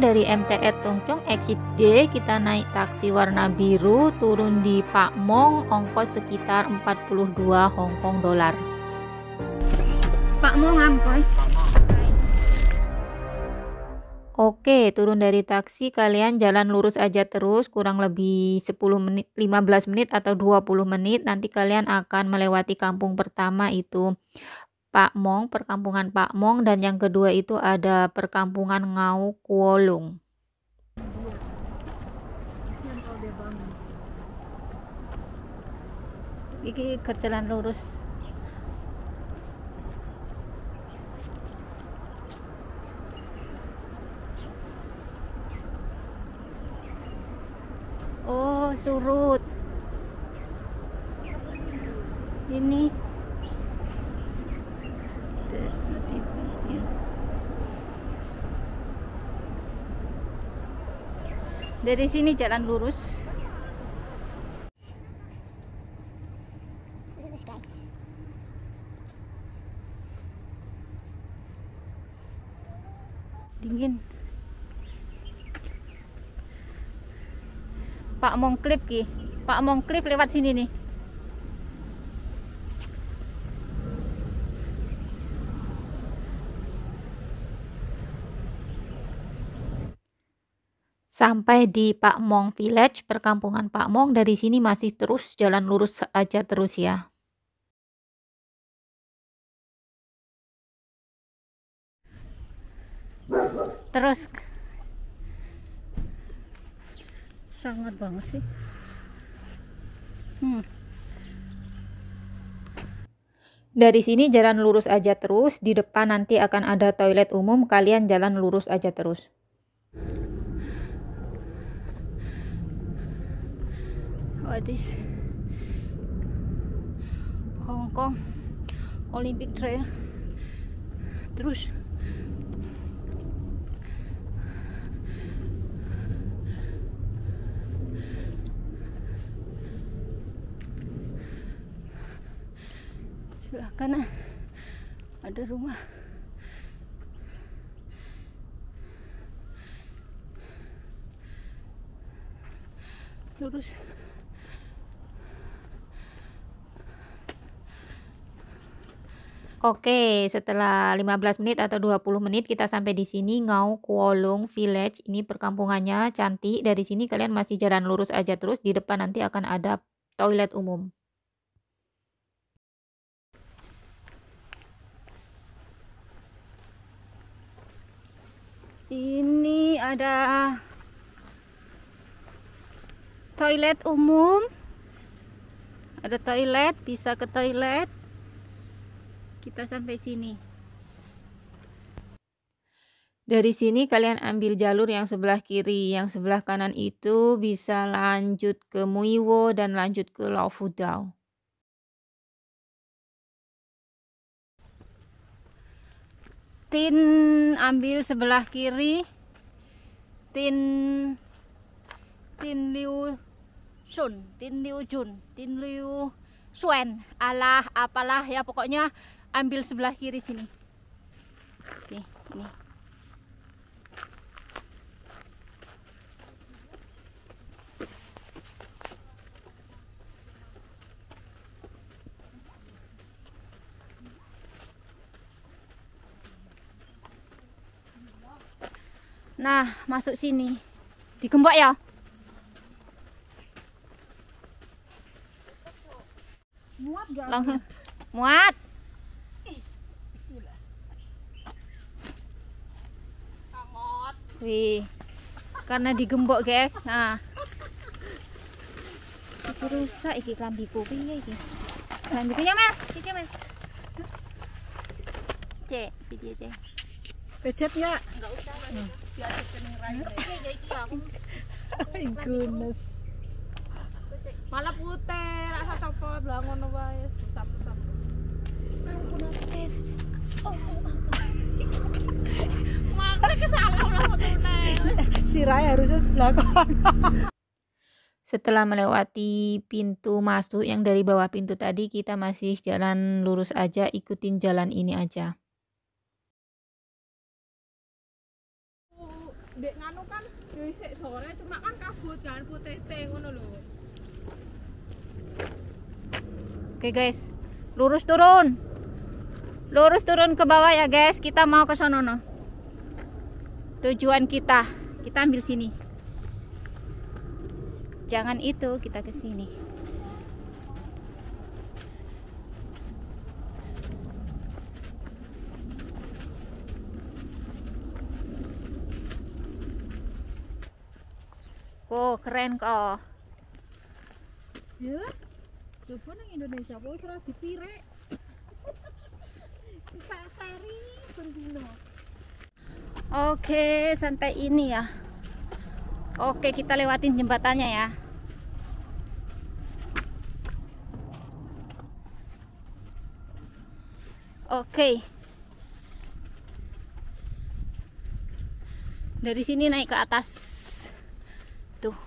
dari MTR Tongkyong exit D kita naik taksi warna biru turun di Pak Mong ongkos sekitar 42 Hong Kong dolar. Pak Mong angkoi. Oke, turun dari taksi kalian jalan lurus aja terus kurang lebih 10 menit 15 menit atau 20 menit nanti kalian akan melewati kampung pertama itu Pak Mong, perkampungan Pak Mong, dan yang kedua itu ada perkampungan Ngau Kuolung. Iki kerjalan lurus. Oh, surut. dari sini jalan lurus dingin Pak Mongklip ki Pak Mongklip lewat sini nih sampai di Pak Mong Village, perkampungan Pak Mong. Dari sini masih terus jalan lurus aja terus ya. Terus sangat banget sih. Hmm. Dari sini jalan lurus aja terus, di depan nanti akan ada toilet umum, kalian jalan lurus aja terus. what Hong Kong Olympic Trail terus sebelah kanan ada rumah lurus Oke, setelah 15 menit atau 20 menit kita sampai di sini Ngau Kuolong Village. Ini perkampungannya cantik. Dari sini kalian masih jalan lurus aja terus di depan nanti akan ada toilet umum. Ini ada toilet umum. Ada toilet, bisa ke toilet kita sampai sini dari sini kalian ambil jalur yang sebelah kiri, yang sebelah kanan itu bisa lanjut ke Muiwo dan lanjut ke Laofudao. Tin ambil sebelah kiri. Tin Tin Liu Sun, Tin Liu Jun, Tin Liu Suen. Alah apalah ya pokoknya ambil sebelah kiri sini nih ini Nah, masuk sini. Digembok ya. Muat gak? Langsung. Muat. wih karena digembok guys nah iki rusak iki klambiku piye ya iki klambiku ya mer iki mer cek video cek pecet ya enggak usah hmm. biar kening rai ya iki aku goodness malah putih rasa copot bangun ngono wae susah-susah Oh, oh, oh. oh si Rai harusnya sebelah setelah melewati pintu masuk yang dari bawah pintu tadi, kita masih jalan lurus aja, ikutin jalan ini aja. Dek nganu kan, kan kan, Oke guys, lurus turun. Lurus turun ke bawah ya guys, kita mau ke sono no tujuan kita kita ambil sini jangan itu kita ke sini Oh, keren kok. Ya. Coba nang Indonesia wis ora dipirek. Sari berdino Oke, sampai ini ya. Oke, kita lewatin jembatannya ya. Oke. Dari sini naik ke atas. Tuh.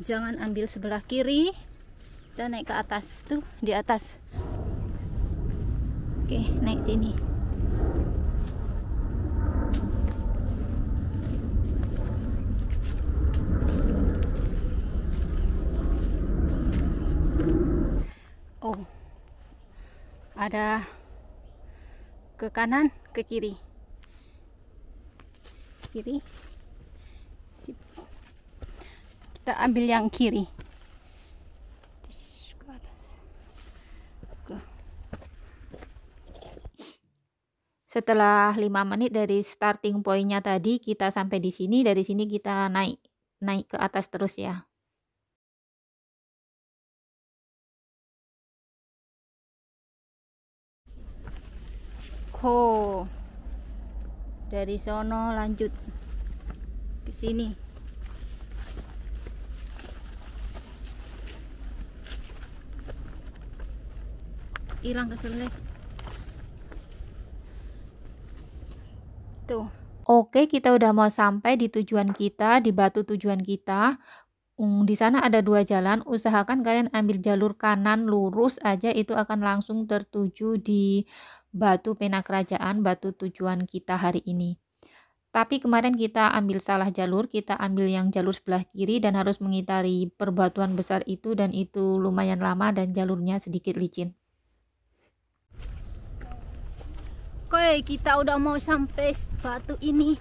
Jangan ambil sebelah kiri. Kita naik ke atas tuh, di atas. Oke, naik sini. Oh, ada ke kanan, ke kiri, kiri. Kita ambil yang kiri. Setelah 5 menit dari starting pointnya tadi, kita sampai di sini. Dari sini kita naik, naik ke atas terus ya. Ho dari sono lanjut ke sini hilang keselnya tuh Oke, kita udah mau sampai di tujuan kita, di batu tujuan kita. Um, di sana ada dua jalan, usahakan kalian ambil jalur kanan lurus aja, itu akan langsung tertuju di batu pena kerajaan, batu tujuan kita hari ini. Tapi kemarin kita ambil salah jalur, kita ambil yang jalur sebelah kiri dan harus mengitari perbatuan besar itu dan itu lumayan lama dan jalurnya sedikit licin. Oke, kita udah mau sampai batu ini.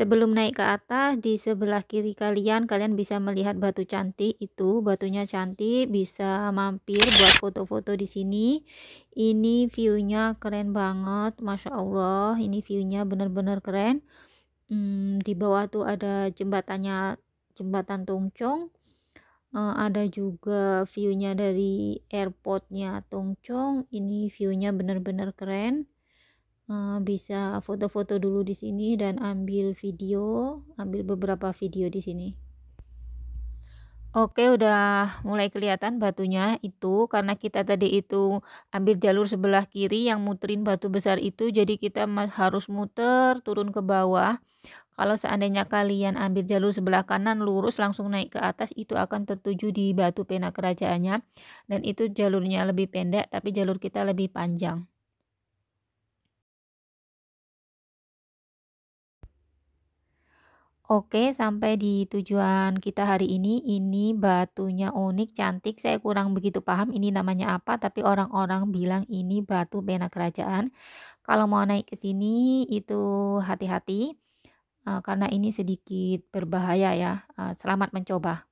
Sebelum naik ke atas, di sebelah kiri kalian, kalian bisa melihat batu cantik itu. Batunya cantik, bisa mampir buat foto-foto di sini. Ini view-nya keren banget, Masya Allah. Ini view-nya benar bener keren. Hmm, di bawah tuh ada jembatannya, jembatan Tongcong. Uh, eh, ada juga view-nya dari airportnya Tongcong. Ini view-nya benar bener keren Eh, bisa foto-foto dulu di sini dan ambil video, ambil beberapa video di sini. Oke, udah mulai kelihatan batunya itu karena kita tadi itu ambil jalur sebelah kiri yang muterin batu besar itu jadi kita harus muter turun ke bawah. Kalau seandainya kalian ambil jalur sebelah kanan lurus langsung naik ke atas itu akan tertuju di batu pena kerajaannya dan itu jalurnya lebih pendek tapi jalur kita lebih panjang. Oke, sampai di tujuan kita hari ini. Ini batunya unik, cantik. Saya kurang begitu paham ini namanya apa, tapi orang-orang bilang ini batu bena kerajaan. Kalau mau naik ke sini, itu hati-hati, eh, karena ini sedikit berbahaya ya. Eh, selamat mencoba.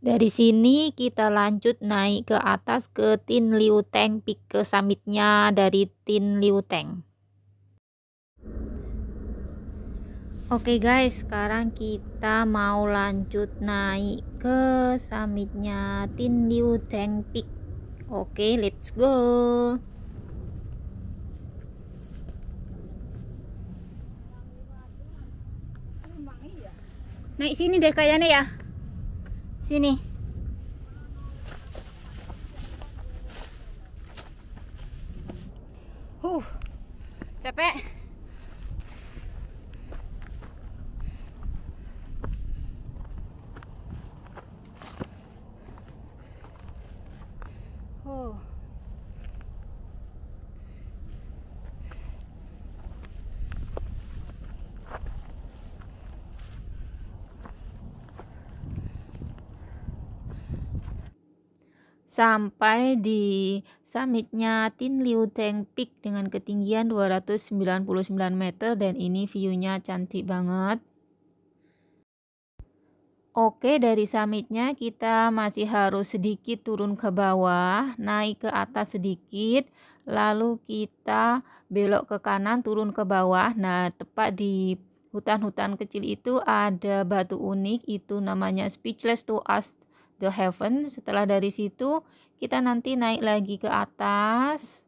Dari sini kita lanjut naik ke atas ke Tin Liu Teng Peak ke summitnya dari Tin Liu Teng. Oke okay guys, sekarang kita mau lanjut naik ke summitnya Tin Liu Teng Peak. Oke, let's go. Naik sini deh kayaknya ya. Sini. sampai di summitnya Tin Liu Teng Peak dengan ketinggian 299 meter dan ini viewnya cantik banget. Oke, dari summitnya kita masih harus sedikit turun ke bawah, naik ke atas sedikit, lalu kita belok ke kanan, turun ke bawah. Nah, tepat di hutan-hutan kecil itu ada batu unik, itu namanya speechless to us the heaven. Setelah dari situ kita nanti naik lagi ke atas.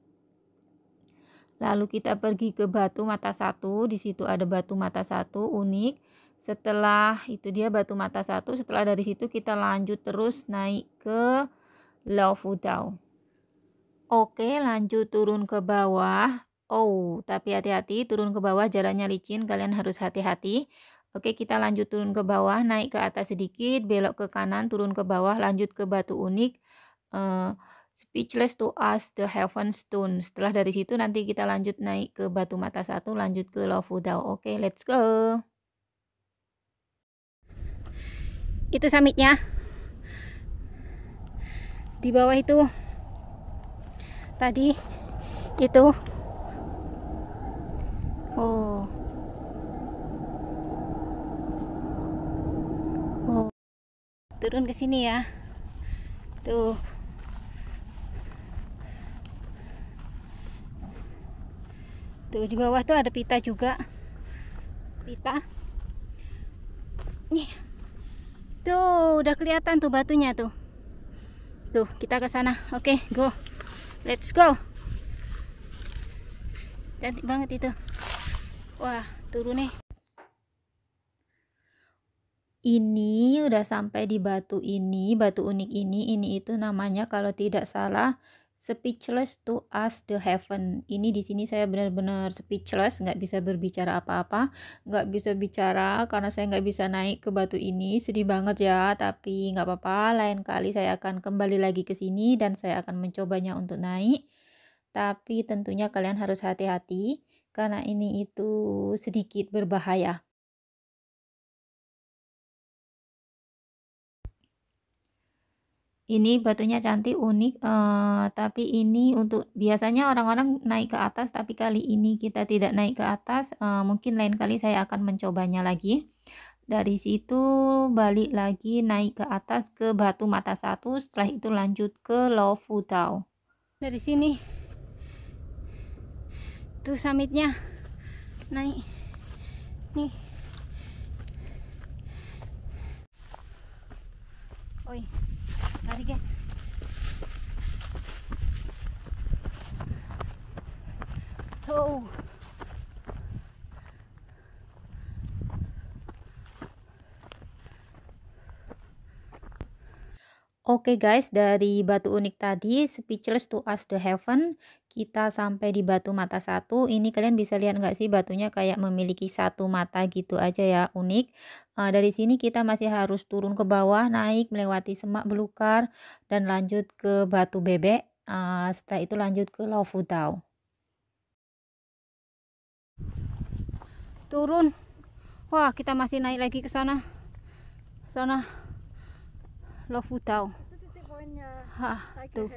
Lalu kita pergi ke batu mata satu. Di situ ada batu mata satu unik. Setelah itu dia batu mata satu. Setelah dari situ kita lanjut terus naik ke Laufudau. Oke, lanjut turun ke bawah. Oh, tapi hati-hati turun ke bawah jalannya licin, kalian harus hati-hati. Oke, kita lanjut turun ke bawah, naik ke atas sedikit, belok ke kanan, turun ke bawah, lanjut ke batu unik. Uh, speechless to us the heaven stone. Setelah dari situ nanti kita lanjut naik ke batu mata satu, lanjut ke Love Dao. Oke, let's go. Itu summitnya. Di bawah itu tadi itu. Oh. turun ke sini ya tuh tuh di bawah tuh ada pita juga pita nih tuh udah kelihatan tuh batunya tuh tuh kita ke sana oke okay, go let's go cantik banget itu wah turun nih ini udah sampai di batu ini, batu unik ini, ini itu namanya kalau tidak salah speechless to us the heaven. Ini di sini saya benar-benar speechless, nggak bisa berbicara apa-apa, nggak bisa bicara karena saya nggak bisa naik ke batu ini, sedih banget ya. Tapi nggak apa-apa, lain kali saya akan kembali lagi ke sini dan saya akan mencobanya untuk naik. Tapi tentunya kalian harus hati-hati karena ini itu sedikit berbahaya Ini batunya cantik, unik, uh, tapi ini untuk biasanya orang-orang naik ke atas, tapi kali ini kita tidak naik ke atas. uh, mungkin lain kali saya akan mencobanya lagi. Dari situ balik lagi naik ke atas ke batu mata satu, setelah itu lanjut ke lofu tau Dari sini tuh summitnya naik nih. Oi. Ya. Tuh. Oke okay guys, dari batu unik tadi, Speechless to Us the Heaven kita sampai di batu mata satu ini kalian bisa lihat nggak sih batunya kayak memiliki satu mata gitu aja ya unik uh, dari sini kita masih harus turun ke bawah naik melewati semak belukar dan lanjut ke batu bebek uh, setelah itu lanjut ke Lofutau turun wah kita masih naik lagi ke sana sana Lofutau Hah, tuh.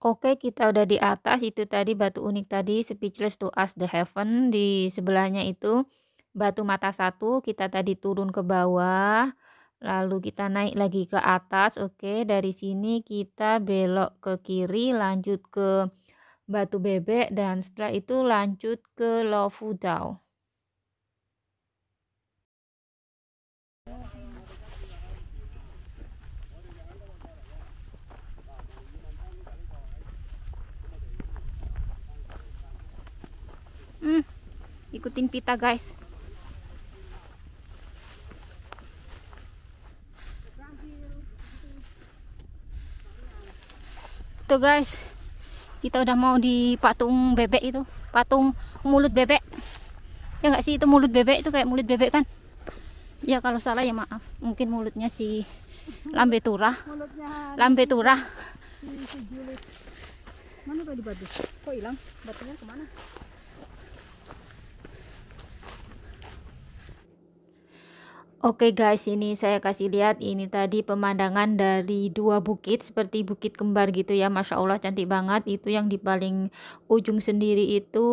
Oke, kita udah di atas. Itu tadi batu unik tadi, speechless to us the heaven. Di sebelahnya itu batu mata satu. Kita tadi turun ke bawah. Lalu kita naik lagi ke atas. Oke, dari sini kita belok ke kiri, lanjut ke batu bebek. Dan setelah itu lanjut ke lofu dao. Ikutin pita guys. itu guys, kita udah mau di patung bebek itu, patung mulut bebek. Ya nggak sih itu mulut bebek itu kayak mulut bebek kan? Ya kalau salah ya maaf, mungkin mulutnya si lambe turah. Lambe turah. Mana tadi batu? Kok hilang? Batunya kemana? Oke guys, ini saya kasih lihat ini tadi pemandangan dari dua bukit seperti bukit kembar gitu ya, masya Allah cantik banget. Itu yang di paling ujung sendiri itu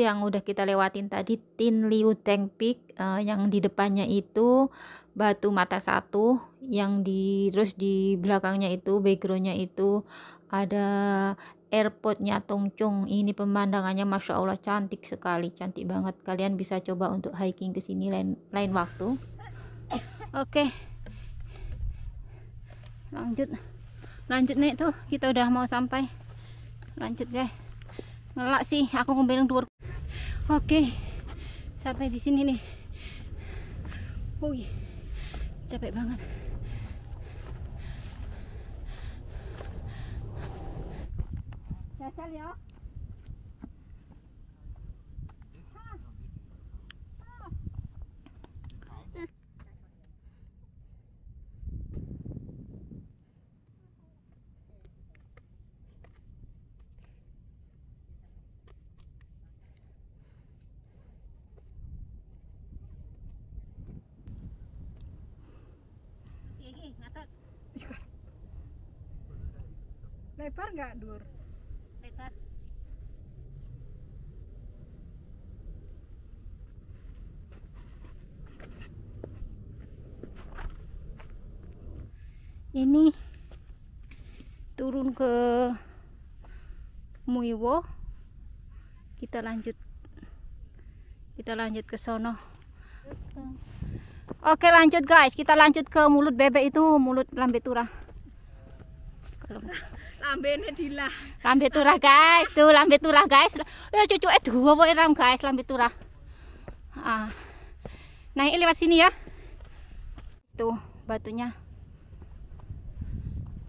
yang udah kita lewatin tadi Tin Liu Teng Peak, uh, yang di depannya itu batu mata satu, yang di terus di belakangnya itu backgroundnya itu ada airportnya Tongchung ini pemandangannya masya Allah cantik sekali cantik banget kalian bisa coba untuk hiking ke sini lain lain waktu Oke. Lanjut. Lanjut nih tuh, kita udah mau sampai. Lanjut, guys. Ngelak sih, aku ngambil dua. Oke. Sampai di sini nih. Wih. Capek banget. ya. Cacal ya. lebar nggak dur lebar ini turun ke Muiwo kita lanjut kita lanjut ke sono oke lanjut guys kita lanjut ke mulut bebek itu mulut lambe turah kalau lambene dilah. Lambe turah, guys. Tuh lambe turah, guys. Ya cucuke dua kok ram, guys, lambe turah. Ah. Naik lewat sini ya. Tuh batunya.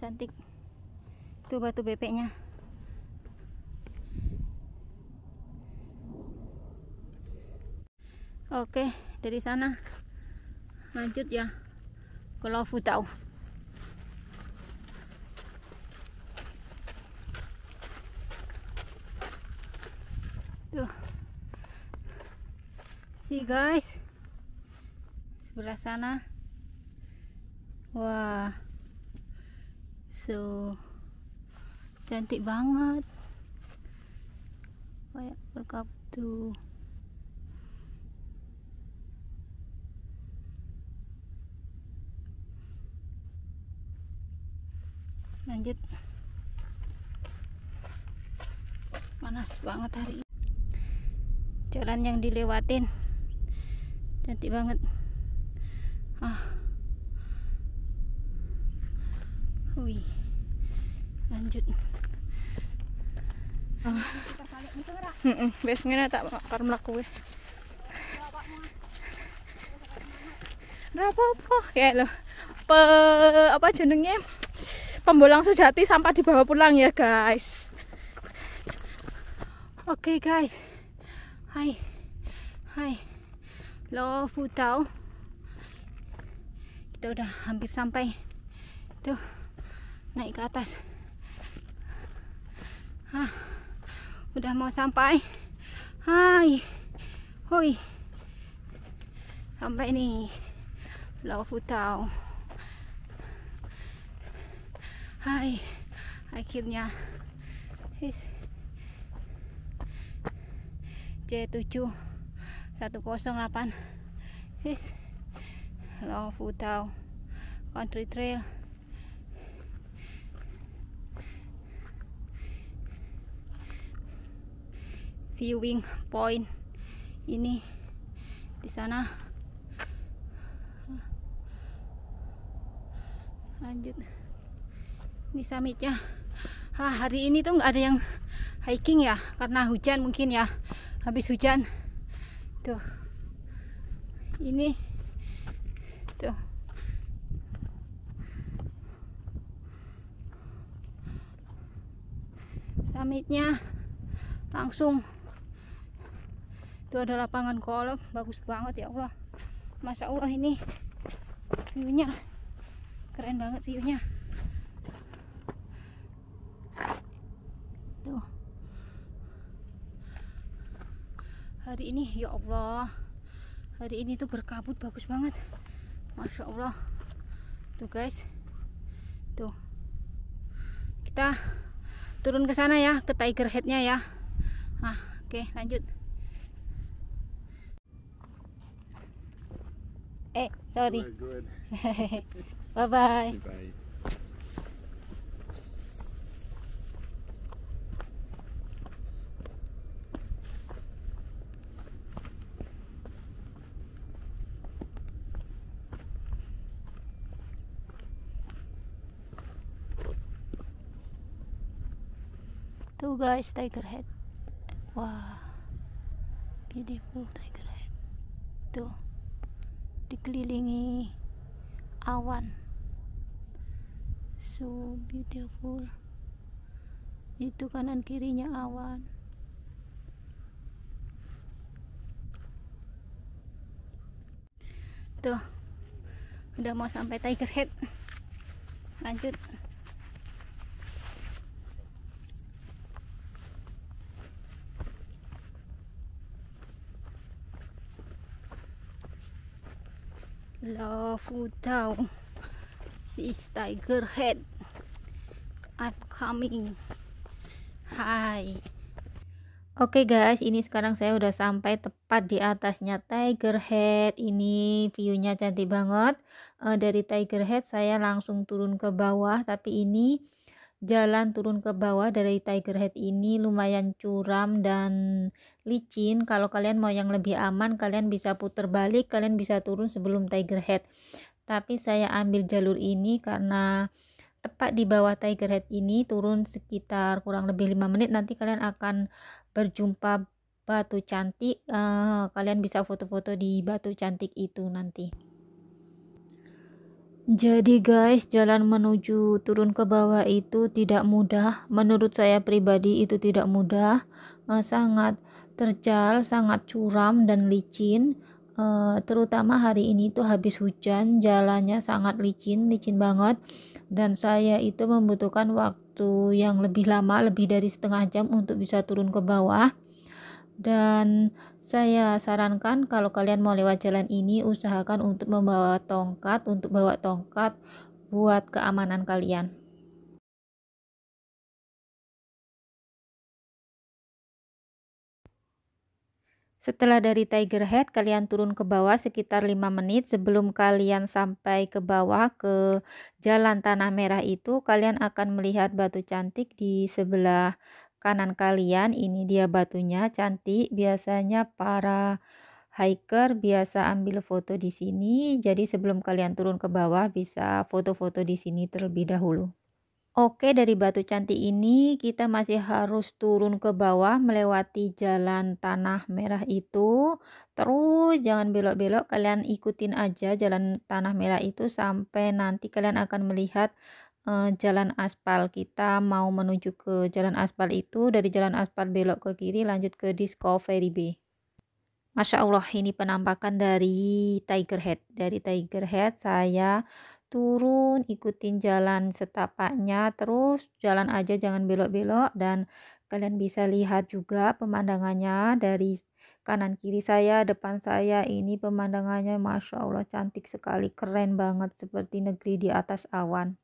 Cantik. Tuh batu bebeknya. Oke, dari sana lanjut ya. Kalau tahu. sih guys sebelah sana wah so cantik banget kayak berkabdu lanjut panas banget hari ini jalan yang dilewatin cantik banget ah Hui. lanjut ah. Mm tak akan melaku berapa apa kayak lo Pe, apa jenenge pembolang sejati sampah dibawa pulang ya guys oke okay, guys hai hai Lo Futau kita udah hampir sampai tuh naik ke atas Hah. udah mau sampai hai hoi sampai nih Lo Futau hai akhirnya His. C7 108 sis long Futau Country Trail viewing point ini di sana lanjut ini summitnya ah, hari ini tuh nggak ada yang hiking ya karena hujan mungkin ya habis hujan tuh ini tuh samitnya langsung itu ada lapangan golf bagus banget ya Allah masa Allah ini viewnya keren banget viewnya hari ini ya Allah hari ini tuh berkabut bagus banget Masya Allah tuh guys tuh kita turun ke sana ya ke tiger headnya ya ah oke okay, lanjut eh sorry oh, bye bye, bye, -bye. guys tiger head wah beautiful tiger head tuh dikelilingi awan so beautiful itu kanan kirinya awan tuh udah mau sampai tiger head lanjut Love Udang This is tiger head I'm coming Hi. Oke okay guys ini sekarang saya udah sampai tepat di atasnya tiger head ini viewnya cantik banget Uh, dari tiger head saya langsung turun ke bawah tapi ini jalan turun ke bawah dari Tiger Head ini lumayan curam dan licin kalau kalian mau yang lebih aman kalian bisa putar balik kalian bisa turun sebelum Tiger Head tapi saya ambil jalur ini karena tepat di bawah Tiger Head ini turun sekitar kurang lebih 5 menit nanti kalian akan berjumpa batu cantik uh, kalian bisa foto-foto di batu cantik itu nanti jadi guys, jalan menuju turun ke bawah itu tidak mudah. Menurut saya pribadi itu tidak mudah. Eh, sangat terjal, sangat curam dan licin. Eh, terutama hari ini itu habis hujan, jalannya sangat licin, licin banget. Dan saya itu membutuhkan waktu yang lebih lama, lebih dari setengah jam untuk bisa turun ke bawah. Dan saya sarankan kalau kalian mau lewat jalan ini usahakan untuk membawa tongkat, untuk bawa tongkat buat keamanan kalian. Setelah dari Tiger Head, kalian turun ke bawah sekitar 5 menit sebelum kalian sampai ke bawah ke jalan tanah merah itu, kalian akan melihat batu cantik di sebelah kanan kalian ini dia batunya cantik biasanya para hiker biasa ambil foto di sini jadi sebelum kalian turun ke bawah bisa foto-foto di sini terlebih dahulu Oke dari batu cantik ini kita masih harus turun ke bawah melewati jalan tanah merah itu terus jangan belok-belok kalian ikutin aja jalan tanah merah itu sampai nanti kalian akan melihat Eh, jalan aspal kita mau menuju ke jalan aspal itu dari jalan aspal belok ke kiri lanjut ke Discovery B. Masya Allah ini penampakan dari Tiger Head dari Tiger Head saya turun ikutin jalan setapaknya terus jalan aja jangan belok-belok dan kalian bisa lihat juga pemandangannya dari kanan kiri saya depan saya ini pemandangannya masya Allah cantik sekali keren banget seperti negeri di atas awan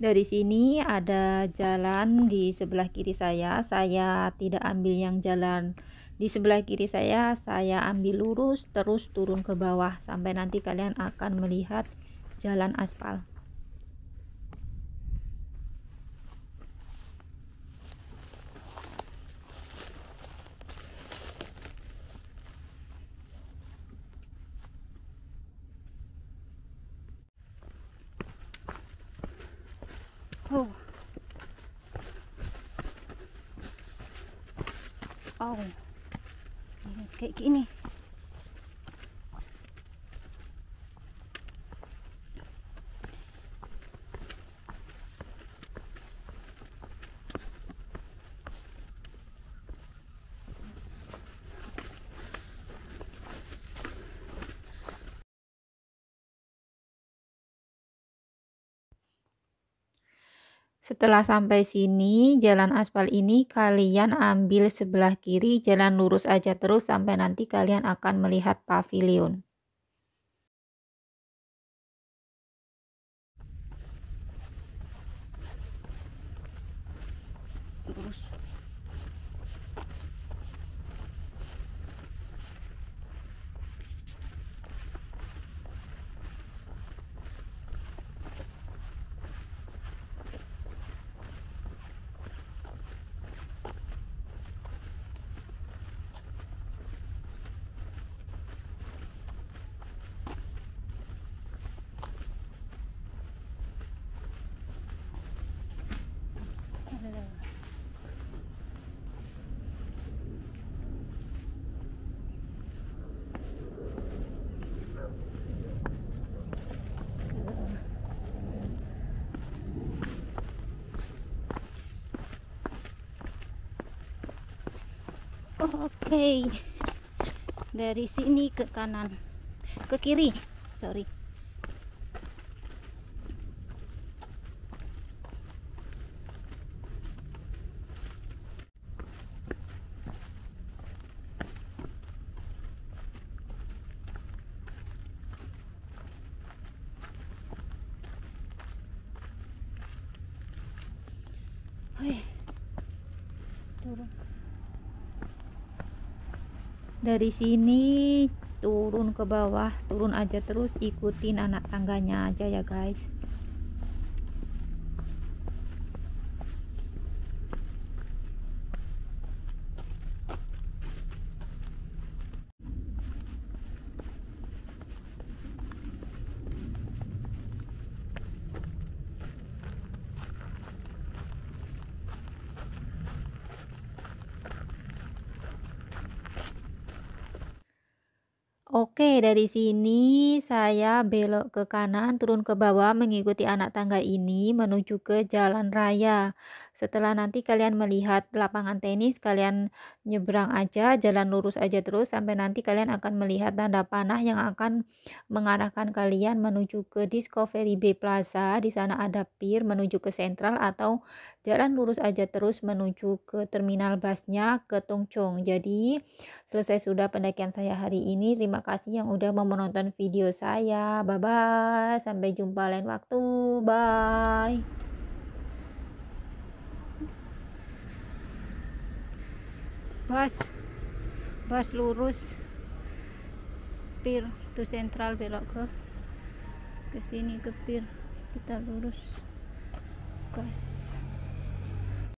dari sini ada jalan di sebelah kiri saya. Saya tidak ambil yang jalan di sebelah kiri saya. Saya ambil lurus terus turun ke bawah sampai nanti kalian akan melihat jalan aspal. Setelah sampai sini, jalan aspal ini kalian ambil sebelah kiri, jalan lurus aja terus sampai nanti kalian akan melihat pavilion. Oke. Okay. Dari sini ke kanan. Ke kiri. Sorry. dari sini turun ke bawah turun aja terus ikutin anak tangganya aja ya guys Oke, dari sini saya belok ke kanan, turun ke bawah, mengikuti anak tangga ini menuju ke jalan raya. Setelah nanti kalian melihat lapangan tenis, kalian nyebrang aja, jalan lurus aja terus sampai nanti kalian akan melihat tanda panah yang akan mengarahkan kalian menuju ke Discovery Bay Plaza. Di sana ada pier menuju ke sentral atau jalan lurus aja terus menuju ke terminal busnya ke Tongchong. Jadi, selesai sudah pendakian saya hari ini. Terima kasih yang udah mau menonton video saya. Bye bye. Sampai jumpa lain waktu. Bye. bus bus lurus pir to sentral belok ke ke sini ke pir kita lurus gas